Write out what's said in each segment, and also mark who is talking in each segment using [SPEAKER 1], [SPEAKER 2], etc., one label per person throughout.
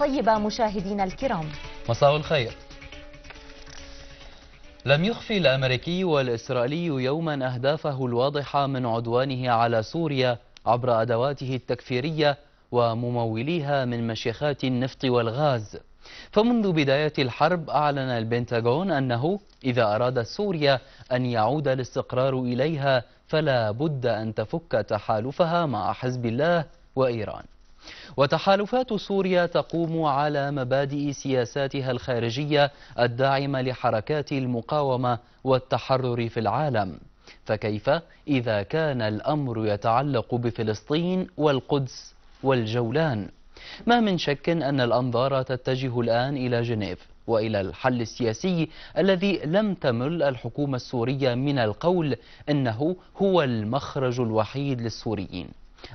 [SPEAKER 1] طيبة مشاهدينا الكرام مساء الخير لم يخفي الأمريكي والإسرائيلي يوما أهدافه الواضحة من عدوانه على سوريا عبر أدواته التكفيرية ومموليها من مشيخات النفط والغاز فمنذ بداية الحرب أعلن البنتاغون أنه إذا أراد سوريا أن يعود الاستقرار إليها فلا بد أن تفك تحالفها مع حزب الله وإيران وتحالفات سوريا تقوم على مبادئ سياساتها الخارجية الداعمة لحركات المقاومة والتحرر في العالم فكيف إذا كان الأمر يتعلق بفلسطين والقدس والجولان ما من شك أن الأنظار تتجه الآن إلى جنيف وإلى الحل السياسي الذي لم تمل الحكومة السورية من القول أنه هو المخرج الوحيد للسوريين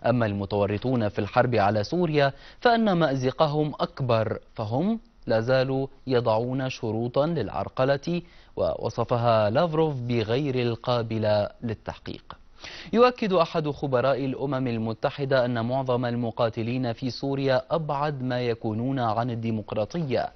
[SPEAKER 1] أما المتورطون في الحرب على سوريا فأن مأزقهم أكبر فهم لا زالوا يضعون شروطا للعرقلة ووصفها لافروف بغير القابلة للتحقيق يؤكد أحد خبراء الأمم المتحدة أن معظم المقاتلين في سوريا أبعد ما يكونون عن الديمقراطية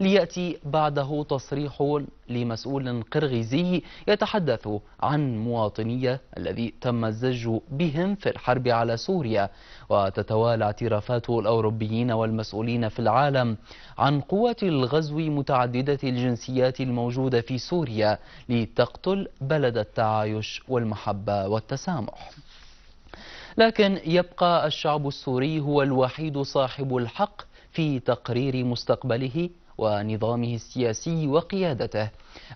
[SPEAKER 1] ليأتي بعده تصريح لمسؤول قرغيزي يتحدث عن مواطنية الذي تم الزج بهم في الحرب على سوريا وتتوالى اعترافات الأوروبيين والمسؤولين في العالم عن قوة الغزو متعددة الجنسيات الموجودة في سوريا لتقتل بلد التعايش والمحبة والتسامح لكن يبقى الشعب السوري هو الوحيد صاحب الحق في تقرير مستقبله ونظامه السياسي وقيادته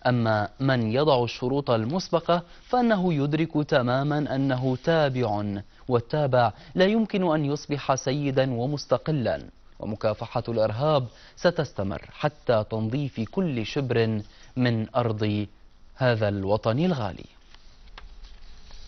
[SPEAKER 1] أما من يضع الشروط المسبقة فأنه يدرك تماما أنه تابع والتابع لا يمكن أن يصبح سيدا ومستقلا ومكافحة الإرهاب ستستمر حتى تنظيف كل شبر من أرض هذا الوطن الغالي